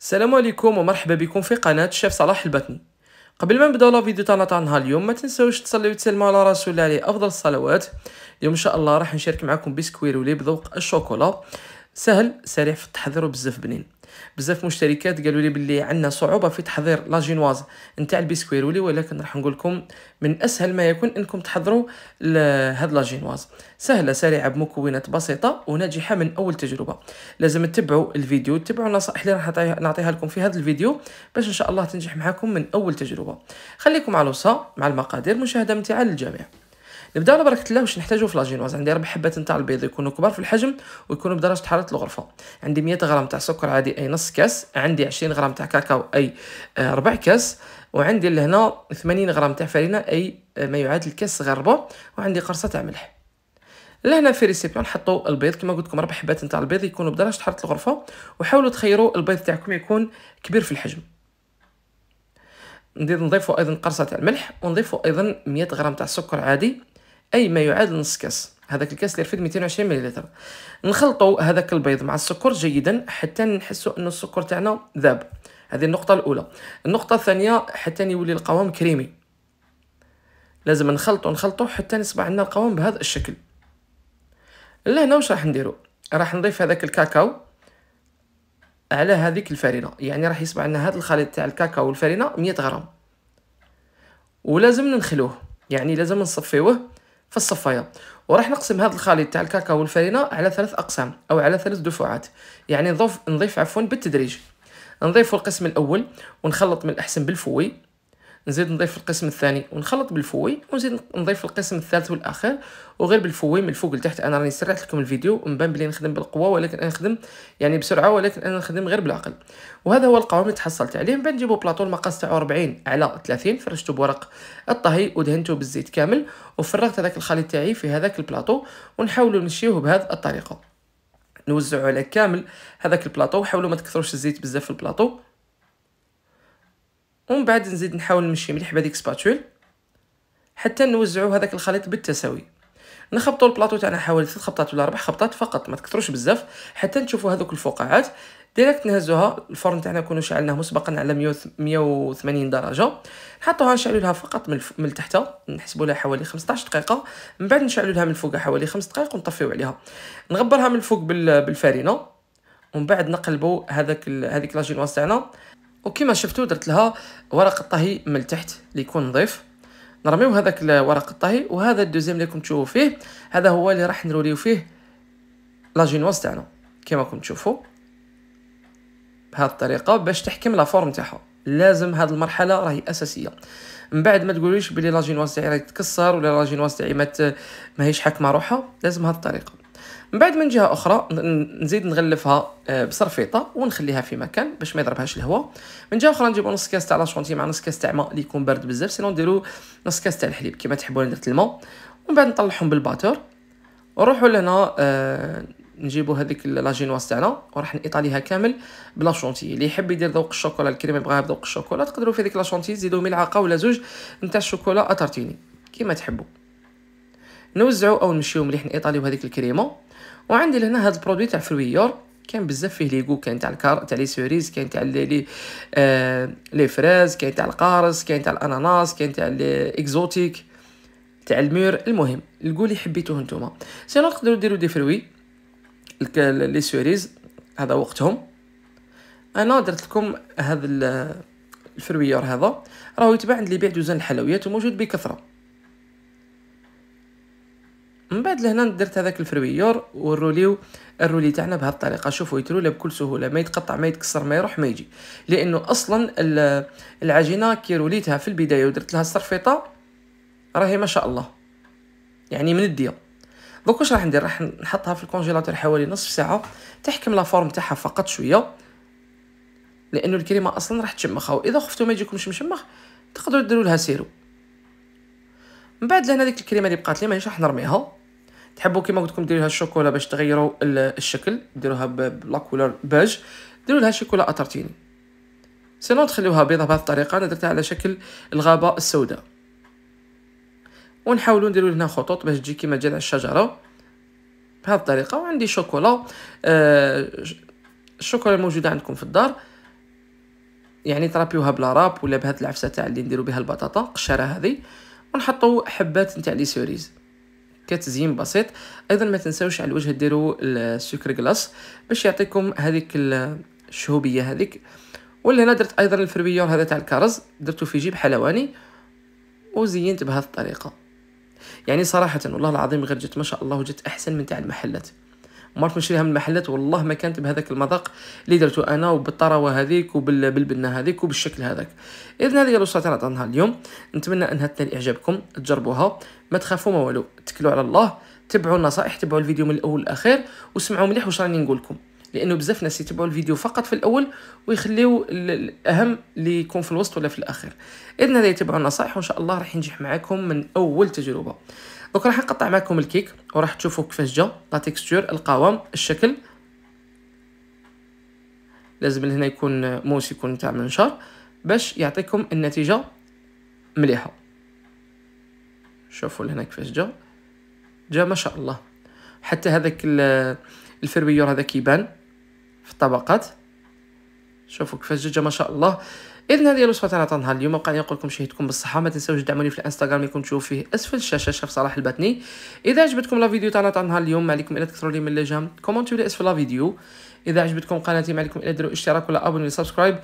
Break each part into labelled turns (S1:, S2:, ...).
S1: السلام عليكم ومرحبا بكم في قناة الشيف صلاح البتني قبل ما نبداو لا فيديو تاعنا تاع نهار اليوم ما تنساوش تصليو وتسلموا على رسول الله عليه افضل الصلوات اليوم ان شاء الله راح نشارك معكم ولي بذوق الشوكولا سهل سريع في التحضير وبزاف بنين بزاف مشتركات قالوا لي باللي عندنا صعوبه في تحضير لا جينواز نتاع البيسكويرولي ولكن راح نقول لكم من اسهل ما يكون انكم تحضروا هاد لا جينواز سهله سريعه بمكونات بسيطه وناجحه من اول تجربه لازم تتبعوا الفيديو تتبعوا النصائح اللي راح نعطيها لكم في هذا الفيديو باش ان شاء الله تنجح معكم من اول تجربه خليكم على الوصا مع المقادير مشاهده ممتعه للجميع نبداو بركه الله واش نحتاجو في لاجينواز عندي ربع حبات نتاع البيض يكونوا كبار في الحجم ويكونوا بدرجه حراره الغرفه عندي 100 غرام تاع سكر عادي اي نص كاس عندي 20 غرام تاع كاكاو اي آه، ربع كاس وعندي لهنا 80 غرام تاع فرينه اي آه، ما يعادل كاس صغير ربع وعندي قرصه تاع ملح لهنا في ريسيبيون حطوا البيض كما قلت لكم ربع حبات نتاع البيض يكونوا بدرجه حراره الغرفه وحاولوا تخيروا البيض تاعكم يكون كبير في الحجم ندير نضيفوا ايضا قرصه تاع الملح ونضيفوا ايضا 100 غرام تاع السكر عادي اي ما يعادل نص كاس هذاك الكاس اللي فيه 220 ملل نخلطوا هذاك البيض مع السكر جيدا حتى نحسوا ان السكر تاعنا ذاب هذه النقطه الاولى النقطه الثانيه حتى يولي القوام كريمي لازم نخلطو نخلطو حتى نصبع عندنا القوام بهذا الشكل لهنا واش راح نديرو راح نضيف هذاك الكاكاو على هذيك الفرينه يعني راح يصبع عندنا هذا الخليط تاع الكاكاو والفرينه 100 غرام ولازم ننخلوه يعني لازم نصفيوه في الصفايه وراح نقسم هذا الخليط تاع الكاكاو والفرينه على ثلاث اقسام او على ثلاث دفعات يعني نضيف نضيف عفوا بالتدريج نضيف القسم الاول ونخلط من الاحسن بالفوي نزيد نضيف القسم الثاني ونخلط بالفوي ونزيد نضيف القسم الثالث والاخر وغير بالفوي من الفوق لتحت انا راني سرعت لكم الفيديو ومبان بلي نخدم بالقوه ولكن انا نخدم يعني بسرعه ولكن انا نخدم غير بالعقل وهذا هو القوام اللي تحصلت عليه من بعد نجيبو بلاطو المقاس تاعو 40 على 30 فرشته بورق الطهي ودهنته بالزيت كامل وفرغت هذاك الخليط تاعي في هذاك البلاطو ونحاولوا نمشيوه بهذه الطريقه نوزعو على كامل هذاك البلاطو وحاولوا ما تكثروش الزيت بزاف في البلاطو ومن بعد نزيد نحاول نمشي مليح بهذيك سباتول حتى نوزعوا هذاك الخليط بالتساوي نخبطوا البلاطو تاعنا حوالي ثلاث خبطات ولا اربع خبطات فقط ما تكثروش بزاف حتى نشوفوا هذوك الفقاعات ديريكت نهزوها الفرن تاعنا نكونوا شعلناه مسبقا على 180 درجه نحطوها نشعلوا لها فقط من من تحت نحسبوا لها حوالي 15 دقيقه من بعد نشعلوا لها من فوق حوالي 5 دقائق ونطفيو عليها نغبرها من الفوق بالفارينه ومن بعد نقلبوا هذاك هذيك لاجينواز تاعنا وكما شفتوا درت لها ورق الطهي من التحت اللي يكون نظيف نرميو هذاك ورق الطهي وهذا الدوزيام اللي راكم تشوفوا فيه هذا هو اللي راح نروليو فيه لاجينواز تاعنا كما راكم تشوفوا بهذه الطريقه باش تحكم لا فورم تاعها لازم هذه المرحله راهي اساسيه من بعد ما تقوليش بلي لاجينواز تاعي راهي تكسر ولا لاجينواز تاعي ما ماهيش حاكمه روحها لازم هذه الطريقه من بعد من جهه اخرى نزيد نغلفها آه، بصرفيطه ونخليها في مكان باش ما يضربهاش الهواء من جهه اخرى نجيبو نص كاس تاع لاشونتي مع نص كاس تاع ماء اللي يكون بارد بزاف سينو نديرو نص كاس تاع الحليب كيما تحبوا انا درت الماء ومن بعد نطلعهم بالباتور ونروحوا لهنا نجيبوا آه، نجيبو هذيك لاجينواز تاعنا وراح نايطاليها كامل بلا شونتي اللي يحب يدير ذوق الشوكولا الكريم يبغاها بذوق الشوكولا تقدروا في هذيك لا تزيدوا ملعقه ولا زوج نتاع الشوكولا اتارتيني كيما تحبوا نوزعو او نمشيو مليح نايطاليو هذيك الكريمه وعندي لهنا هذا البرودوي تاع فرويور كان بزاف فيه ليغو كاين تاع الكار تاع لي سوريز كاين تاع لي آه... لي فراز كاين تاع القارص كاين تاع الاناناس كاين تاع الاكزوتيك تاع المير المهم الكو اللي حبيتوه نتوما سينو تقدروا ديروا دي فروي لي سوريز هذا وقتهم انا درت لكم هذا الفرويور هذا راهو يتباع عند اللي يبيع دوزان الحلويات وموجود بكثره من بعد لهنا درت هذاك الفرويور وروليو الرولي تاعنا بهذه الطريقه شوفوا يترولى بكل سهوله ما يتقطع ما يتكسر ما يروح ما يجي لانه اصلا العجينه كي روليتها في البدايه ودرت لها الصرفيطه راهي ما شاء الله يعني من الديه دوك واش راح ندير راح نحطها في الكونجيلاتور حوالي نصف ساعه تحكم لا فورم تاعها فقط شويه لانه الكريمه اصلا راح تشمخها واذا خفتوا ما يجيكمش مشمخ تقدروا ديروا لها سيرو من بعد لهنا ديك الكريمه اللي بقات لي مانيش راح نرميها تحبوا كيما قلت لكم ديروا لها الشوكولا باش تغيروا الشكل ديروها بلا كولور بيج ديروا لها شوكولا اترتيني سينو تخليوها بيضه بهذه الطريقه انا درتها على شكل الغابه السوداء ونحاولوا نديروا هنا خطوط باش تجي كيما جذع على الشجره بهذه الطريقه وعندي شوكولا آه الشوكولا الموجوده عندكم في الدار يعني ترابيوها بلا راب ولا بهذه العفسه تاع اللي نديرو بها البطاطا القشره هذه ونحطوا حبات نتاع لي سوريز كتزيين بسيط ايضا ما تنساوش على الوجه ديروا السكر كلاص باش يعطيكم هذيك الشهوبيه هذيك واللي هنا درت ايضا الفرويور هذا تاع الكرز درته في جيب حلواني وزينت بهذه الطريقه يعني صراحه والله العظيم غير جت ما شاء الله جت احسن من تاع المحلات ما عرفت نشريها من المحلات والله ما كانت بهذاك المذاق اللي درتو انا وبالطراوه هذيك وبالبنه هذيك وبالشكل هذاك اذا هذه هي الوصفه تاع نهار اليوم نتمنى انها تنال اعجابكم تجربوها ما تخافوا ما والو تكلوا على الله تبعوا النصائح تبعوا الفيديو من الاول للاخير وسمعوا مليح واش راني نقول لكم لانه بزاف ناس يتبعوا الفيديو فقط في الاول ويخليو الاهم اللي يكون في الوسط ولا في الاخر اذا هذا يتبعوا النصائح وان شاء الله راح ينجح معاكم من اول تجربه دونك راح نقطع معكم الكيك وراح تشوفوا كيفاش جا لا تيكستور القوام الشكل لازم هنا يكون موس يكون تاع منشار باش يعطيكم النتيجه مليحه شوفوا لهنا كيفاش جا جا ما شاء الله حتى هذاك الفرويور هذا كيبان في الطبقات شوفوا كيفاش جا ما شاء الله اذا هذه الوصفه تاع نهار اليوم بقى نقول لكم شهيتكم بالصحه ما تنساوش تدعموني في الانستغرام اللي تشوفوا فيه اسفل الشاشه شاف صلاح البتني اذا عجبتكم لا فيديو تاعنا تاع نهار اليوم ما عليكم الا تكثروا لي من لجام كومونتوا لي اسفل لا فيديو اذا عجبتكم قناتي ما عليكم الا ديروا اشتراك ولا ابوني سبسكرايب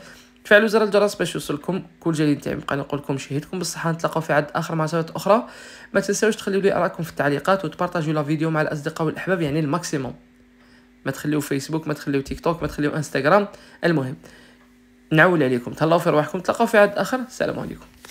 S1: تفعلوا زر الجرس باش يوصلكم كل جديد تاعي بقى نقول لكم شهيتكم بالصحه نتلاقاو في عد اخر معطيات اخرى ما تنساوش تخليوا لي ارائكم في التعليقات وتبارطاجيو لا فيديو مع الاصدقاء والاحباب يعني الماكسيموم ما تخليو فيسبوك ما تخليو تيك توك ما تخليو انستغرام المهم نعول عليكم تهلاو في رواحكم تلقاو في عاد اخر السلام عليكم